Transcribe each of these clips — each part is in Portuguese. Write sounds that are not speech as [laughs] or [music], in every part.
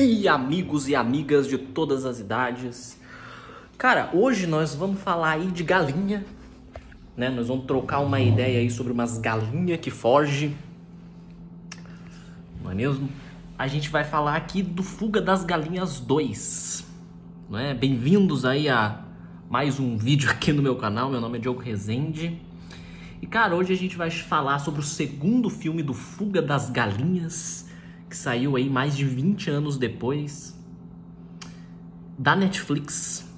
E amigos e amigas de todas as idades. Cara, hoje nós vamos falar aí de galinha, né? Nós vamos trocar uma ideia aí sobre umas galinhas que foge. Não é mesmo? A gente vai falar aqui do Fuga das Galinhas 2. é? Né? Bem-vindos aí a mais um vídeo aqui no meu canal. Meu nome é Diogo Rezende. E cara, hoje a gente vai falar sobre o segundo filme do Fuga das Galinhas que saiu aí mais de 20 anos depois, da Netflix.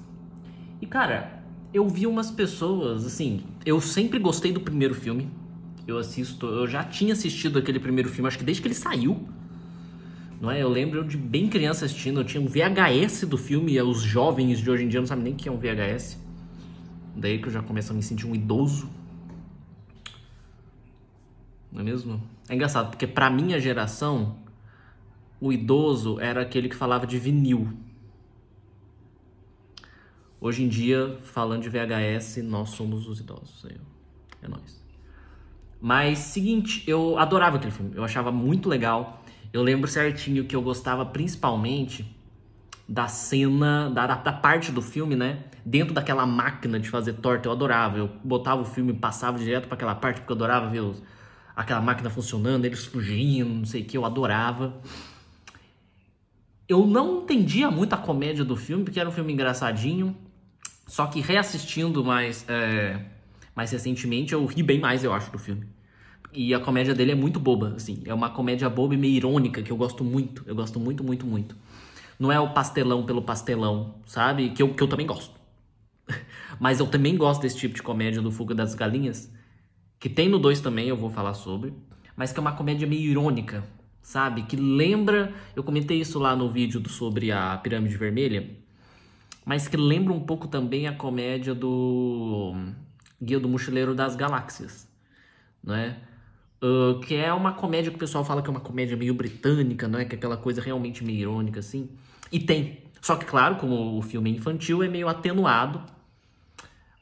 E cara, eu vi umas pessoas, assim, eu sempre gostei do primeiro filme. Eu assisto, eu já tinha assistido aquele primeiro filme, acho que desde que ele saiu. Não é? Eu lembro de bem criança assistindo, eu tinha um VHS do filme, e é os jovens de hoje em dia não sabem nem o que é um VHS. Daí que eu já começo a me sentir um idoso. Não é mesmo? É engraçado, porque pra minha geração, o idoso era aquele que falava de vinil. Hoje em dia, falando de VHS, nós somos os idosos. É nós. Mas, seguinte, eu adorava aquele filme. Eu achava muito legal. Eu lembro certinho que eu gostava principalmente da cena, da, da parte do filme, né? Dentro daquela máquina de fazer torta, eu adorava. Eu botava o filme e passava direto para aquela parte, porque eu adorava ver os, aquela máquina funcionando, eles fugindo, não sei o que, eu adorava eu não entendia muito a comédia do filme, porque era um filme engraçadinho. Só que reassistindo mais, é, mais recentemente, eu ri bem mais, eu acho, do filme. E a comédia dele é muito boba, assim. É uma comédia boba e meio irônica, que eu gosto muito. Eu gosto muito, muito, muito. Não é o pastelão pelo pastelão, sabe? Que eu, que eu também gosto. [laughs] Mas eu também gosto desse tipo de comédia do Fuga das Galinhas, que tem no 2 também, eu vou falar sobre. Mas que é uma comédia meio irônica, sabe? Que lembra, eu comentei isso lá no vídeo sobre a pirâmide vermelha, mas que lembra um pouco também a comédia do hum, Guia do Mochileiro das Galáxias, né? Uh, que é uma comédia que o pessoal fala que é uma comédia meio britânica, não é? Que é aquela coisa realmente meio irônica, assim. E tem. Só que, claro, como o filme é infantil, é meio atenuado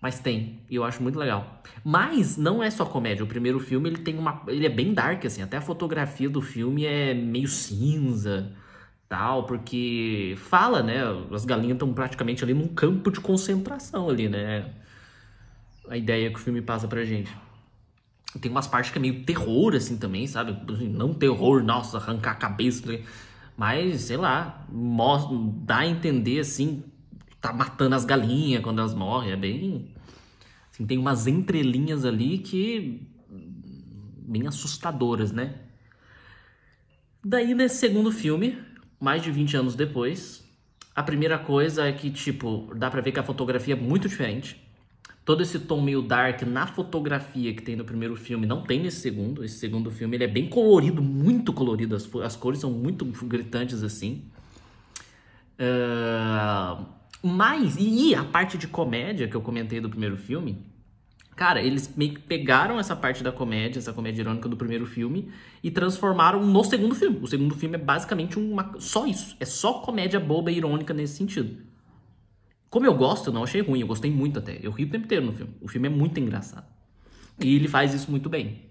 mas tem, e eu acho muito legal. Mas não é só comédia. O primeiro filme ele tem uma. ele é bem dark, assim, até a fotografia do filme é meio cinza tal, porque fala, né? As galinhas estão praticamente ali num campo de concentração ali, né? A ideia que o filme passa pra gente. Tem umas partes que é meio terror, assim, também, sabe? Assim, não terror, nossa, arrancar a cabeça, né? mas, sei lá, mostra, dá a entender, assim, tá matando as galinhas quando elas morrem. É bem. Assim, tem umas entrelinhas ali que. bem assustadoras, né? Daí, nesse segundo filme, mais de 20 anos depois, a primeira coisa é que, tipo, dá pra ver que a fotografia é muito diferente. Todo esse tom meio dark na fotografia que tem no primeiro filme não tem nesse segundo. Esse segundo filme ele é bem colorido, muito colorido. As, as cores são muito gritantes assim. Mas, e a parte de comédia que eu comentei do primeiro filme, cara, eles meio que pegaram essa parte da comédia, essa comédia irônica do primeiro filme, e transformaram no segundo filme. O segundo filme é basicamente uma, só isso. É só comédia boba e irônica nesse sentido. Como eu gosto, eu não achei ruim, eu gostei muito até. Eu ri o tempo inteiro no filme. O filme é muito engraçado. E ele faz isso muito bem.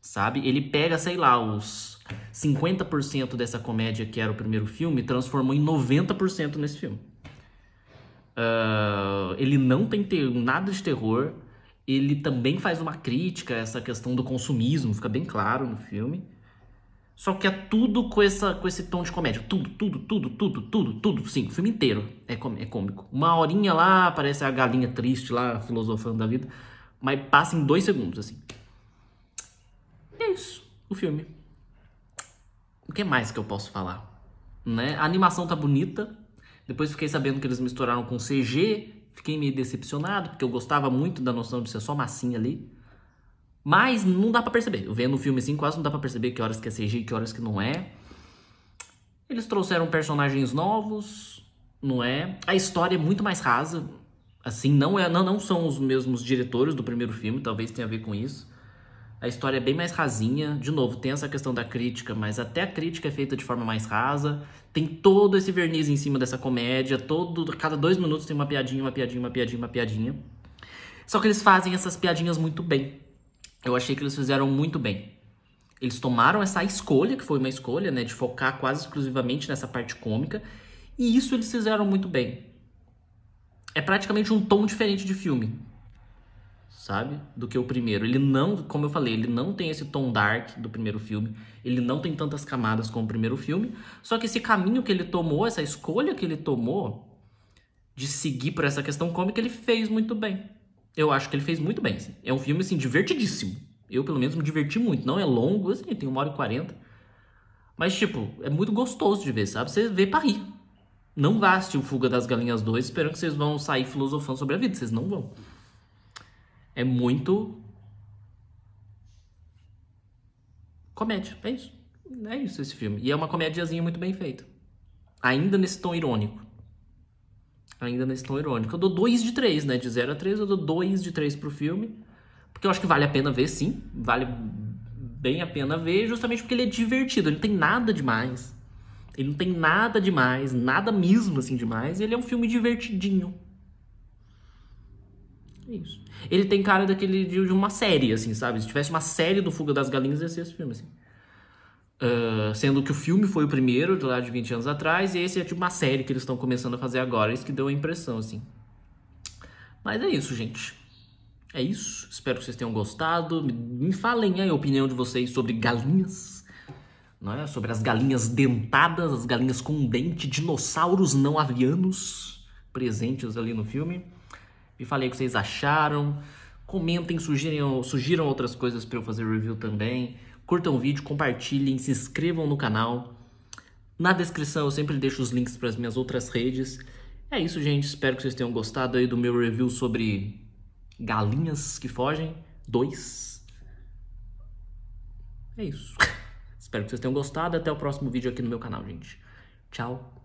Sabe? Ele pega, sei lá, os 50% dessa comédia que era o primeiro filme e transformou em 90% nesse filme. Uh, ele não tem ter, nada de terror. Ele também faz uma crítica a essa questão do consumismo, fica bem claro no filme. Só que é tudo com, essa, com esse tom de comédia. Tudo, tudo, tudo, tudo, tudo, tudo. Sim, o filme inteiro é, com, é cômico. Uma horinha lá, parece a galinha triste lá, filosofando da vida. Mas passa em dois segundos, assim. E é isso, o filme. O que mais que eu posso falar? Né? A animação tá bonita, depois fiquei sabendo que eles misturaram com CG, fiquei meio decepcionado, porque eu gostava muito da noção de ser só massinha ali. Mas não dá para perceber. Eu vendo o filme assim, quase não dá para perceber que horas que é CG e que horas que não é. Eles trouxeram personagens novos, não é? A história é muito mais rasa. Assim, não é, não, não são os mesmos diretores do primeiro filme, talvez tenha a ver com isso. A história é bem mais rasinha. De novo, tem essa questão da crítica, mas até a crítica é feita de forma mais rasa. Tem todo esse verniz em cima dessa comédia. Todo, cada dois minutos tem uma piadinha, uma piadinha, uma piadinha, uma piadinha. Só que eles fazem essas piadinhas muito bem. Eu achei que eles fizeram muito bem. Eles tomaram essa escolha, que foi uma escolha, né, de focar quase exclusivamente nessa parte cômica, e isso eles fizeram muito bem. É praticamente um tom diferente de filme sabe? Do que o primeiro. Ele não, como eu falei, ele não tem esse tom dark do primeiro filme, ele não tem tantas camadas como o primeiro filme. Só que esse caminho que ele tomou, essa escolha que ele tomou de seguir por essa questão cômica, ele fez muito bem. Eu acho que ele fez muito bem. Assim. É um filme assim divertidíssimo. Eu, pelo menos, me diverti muito. Não é longo, assim, tem uma hora e quarenta. Mas, tipo, é muito gostoso de ver, sabe? Você vê pra rir. Não vá assistir o Fuga das Galinhas 2 esperando que vocês vão sair filosofando sobre a vida. Vocês não vão é muito comédia. É isso. É isso esse filme. E é uma comédiazinha muito bem feita. Ainda nesse tom irônico. Ainda nesse tom irônico. Eu dou 2 de 3, né? De 0 a 3, eu dou 2 de 3 pro filme. Porque eu acho que vale a pena ver, sim. Vale bem a pena ver, justamente porque ele é divertido. Ele não tem nada demais. Ele não tem nada demais, nada mesmo assim demais. E ele é um filme divertidinho. É isso. Ele tem cara daquele de, de, uma série, assim, sabe? Se tivesse uma série do Fuga das Galinhas, ia ser esse filme, assim. Uh, sendo que o filme foi o primeiro, de lá de 20 anos atrás, e esse é tipo uma série que eles estão começando a fazer agora. Isso que deu a impressão, assim. Mas é isso, gente. É isso. Espero que vocês tenham gostado. Me, me falem aí a opinião de vocês sobre galinhas. Não é? Sobre as galinhas dentadas, as galinhas com dente, dinossauros não avianos presentes ali no filme. Me falei o que vocês acharam. Comentem, sugiram, sugiram outras coisas para eu fazer review também. Curtam o vídeo, compartilhem, se inscrevam no canal. Na descrição eu sempre deixo os links para as minhas outras redes. É isso, gente. Espero que vocês tenham gostado aí do meu review sobre Galinhas que Fogem dois. É isso. [laughs] Espero que vocês tenham gostado. Até o próximo vídeo aqui no meu canal, gente. Tchau.